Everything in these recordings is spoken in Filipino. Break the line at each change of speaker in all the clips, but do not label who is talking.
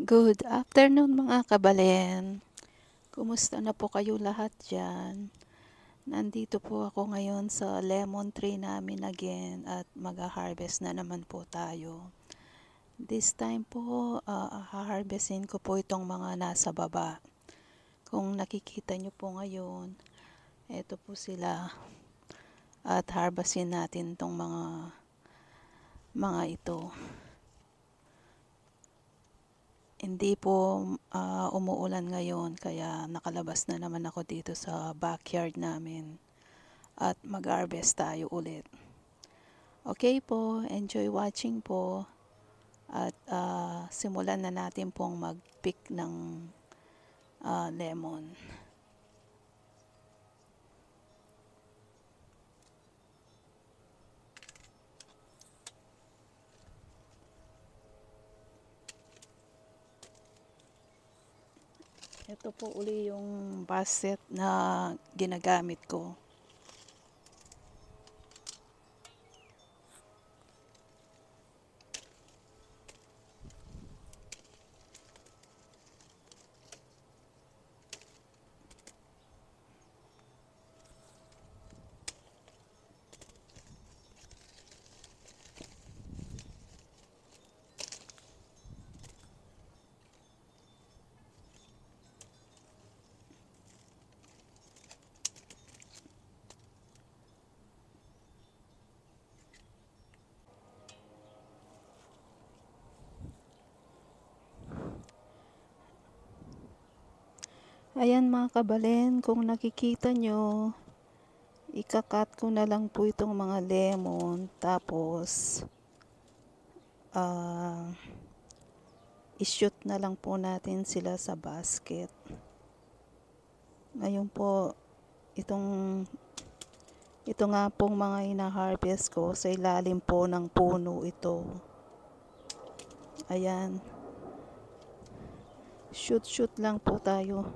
Good afternoon mga kabalen. Kumusta na po kayo lahat dyan? Nandito po ako ngayon sa lemon tree namin again at mag-harvest na naman po tayo. This time po, uh, ah, harvestin ko po itong mga nasa baba. Kung nakikita nyo po ngayon, eto po sila. At harvestin natin itong mga mga ito. Hindi po uh, umuulan ngayon kaya nakalabas na naman ako dito sa backyard namin at mag-harvest tayo ulit. Okay po, enjoy watching po at uh, simulan na natin pong mag-pick ng uh, lemon. Ito po uli yung basket na ginagamit ko. Ayan mga kabalen, kung nakikita nyo, ikakat ko na lang po itong mga lemon. Tapos, uh, ishoot na lang po natin sila sa basket. Ngayon po, itong, ito nga pong mga ina-harvest ko sa ilalim po ng puno ito. Ayan. Shoot-shoot lang po tayo.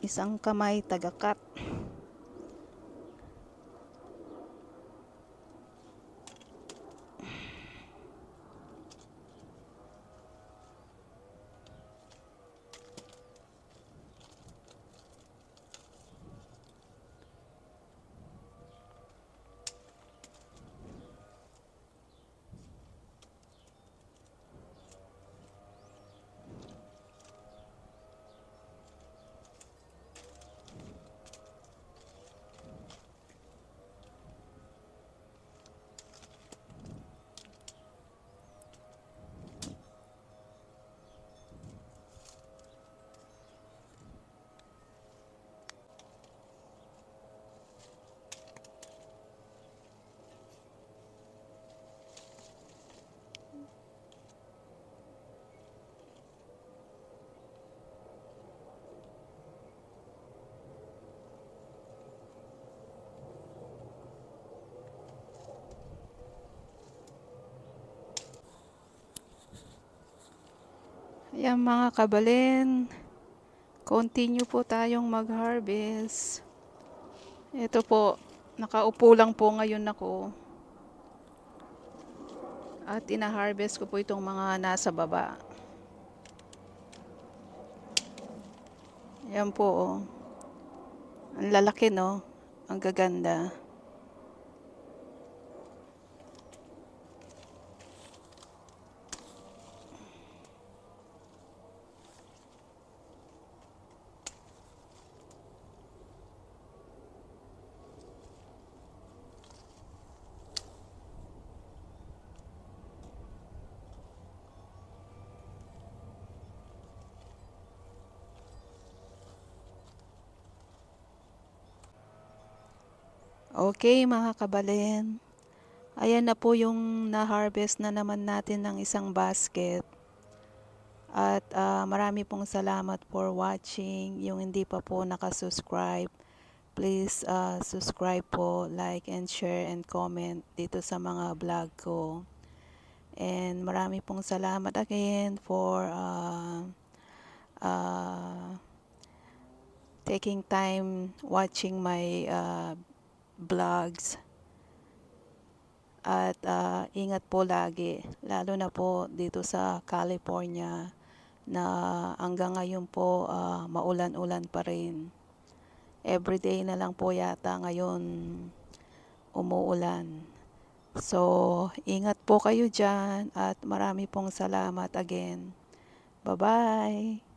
isang kamay tagakat Yan mga kabalin, continue po tayong mag-harvest. Ito po, nakaupo lang po ngayon ako. At ina-harvest ko po itong mga nasa baba. Yan po, oh. Ang lalaki, no? Ang gaganda. Okay mga kabalen, ayan na po yung na-harvest na naman natin ng isang basket. At uh, marami pong salamat for watching. Yung hindi pa po nakasubscribe, please uh, subscribe po, like and share and comment dito sa mga vlog ko. And marami pong salamat again for uh, uh, taking time watching my uh, vlogs. At uh, ingat po lagi, lalo na po dito sa California na hanggang ngayon po uh, maulan-ulan pa rin. Everyday na lang po yata ngayon umuulan. So, ingat po kayo dyan at marami pong salamat again. Bye-bye!